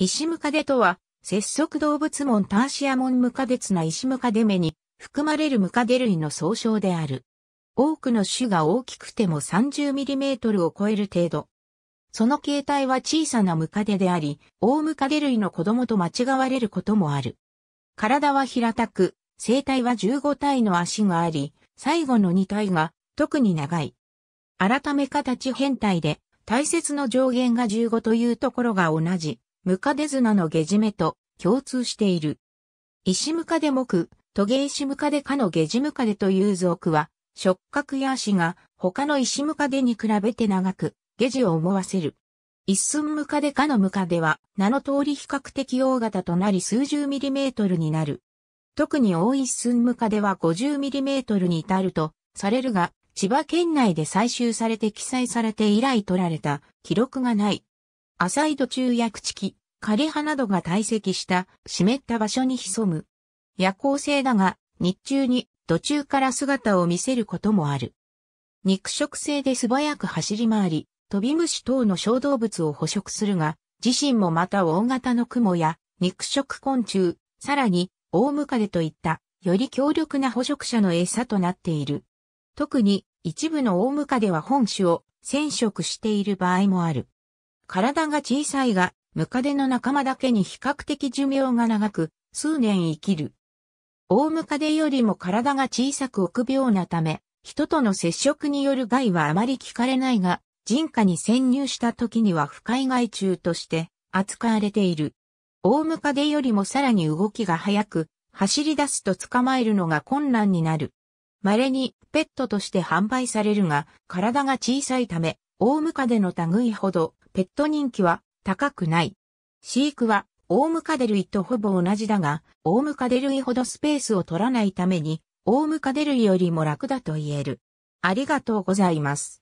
石ムカデとは、節足動物門ターシア門ムカデツナ石ムカデ目に含まれるムカデ類の総称である。多くの種が大きくても 30mm を超える程度。その形態は小さなムカデであり、大ムカデ類の子供と間違われることもある。体は平たく、生体は15体の足があり、最後の2体が特に長い。改め形変態で、大切の上限が15というところが同じ。ムカデ綱のゲジメと共通している。石ムカデ木、トゲ石ムカデ科のゲジムカデという属は、触角や足が他の石ムカデに比べて長く、ゲジを思わせる。一寸ムカデ科のムカデは、名の通り比較的大型となり数十ミリメートルになる。特に大一寸ムカデは50ミリメートルに至ると、されるが、千葉県内で採集されて記載されて以来取られた記録がない。浅い土中や朽木、枯葉などが堆積した湿った場所に潜む。夜行性だが、日中に土中から姿を見せることもある。肉食性で素早く走り回り、飛び虫等の小動物を捕食するが、自身もまた大型の雲や肉食昆虫、さらに大ムカデといったより強力な捕食者の餌となっている。特に一部の大ムカデは本種を染色している場合もある。体が小さいが、ムカデの仲間だけに比較的寿命が長く、数年生きる。大ムカデよりも体が小さく臆病なため、人との接触による害はあまり聞かれないが、人家に潜入した時には不快害虫として扱われている。大ムカデよりもさらに動きが速く、走り出すと捕まえるのが困難になる。稀にペットとして販売されるが、体が小さいため、大ムカデの類ほどペット人気は高くない。飼育はオウムカデ類とほぼ同じだが、オウムカデ類ほどスペースを取らないために、オウムカデ類よりも楽だと言える。ありがとうございます。